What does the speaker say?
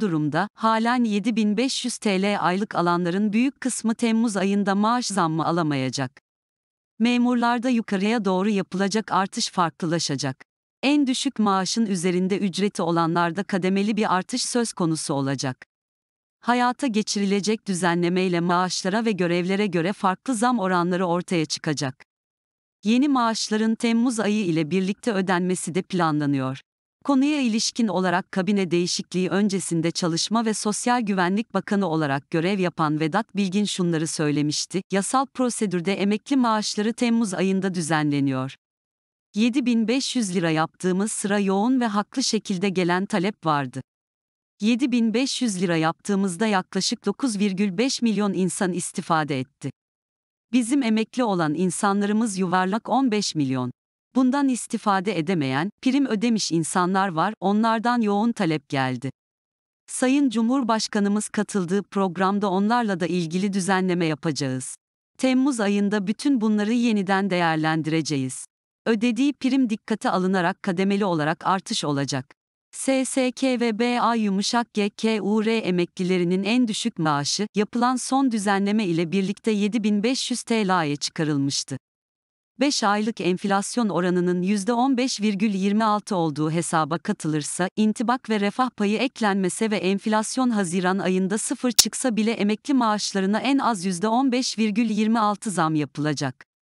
durumda halen 7500 TL aylık alanların büyük kısmı Temmuz ayında maaş zammı alamayacak. Memurlarda yukarıya doğru yapılacak artış farklılaşacak. En düşük maaşın üzerinde ücreti olanlarda kademeli bir artış söz konusu olacak. Hayata geçirilecek düzenlemeyle maaşlara ve görevlere göre farklı zam oranları ortaya çıkacak. Yeni maaşların Temmuz ayı ile birlikte ödenmesi de planlanıyor. Konuya ilişkin olarak kabine değişikliği öncesinde Çalışma ve Sosyal Güvenlik Bakanı olarak görev yapan Vedat Bilgin şunları söylemişti. Yasal prosedürde emekli maaşları Temmuz ayında düzenleniyor. 7500 lira yaptığımız sıra yoğun ve haklı şekilde gelen talep vardı. 7500 lira yaptığımızda yaklaşık 9,5 milyon insan istifade etti. Bizim emekli olan insanlarımız yuvarlak 15 milyon. Bundan istifade edemeyen, prim ödemiş insanlar var, onlardan yoğun talep geldi. Sayın Cumhurbaşkanımız katıldığı programda onlarla da ilgili düzenleme yapacağız. Temmuz ayında bütün bunları yeniden değerlendireceğiz. Ödediği prim dikkate alınarak kademeli olarak artış olacak. SSK ve BA yumuşak GKUR emeklilerinin en düşük maaşı, yapılan son düzenleme ile birlikte 7500 TL'ye çıkarılmıştı. 5 aylık enflasyon oranının %15,26 olduğu hesaba katılırsa, intibak ve refah payı eklenmese ve enflasyon Haziran ayında sıfır çıksa bile emekli maaşlarına en az %15,26 zam yapılacak.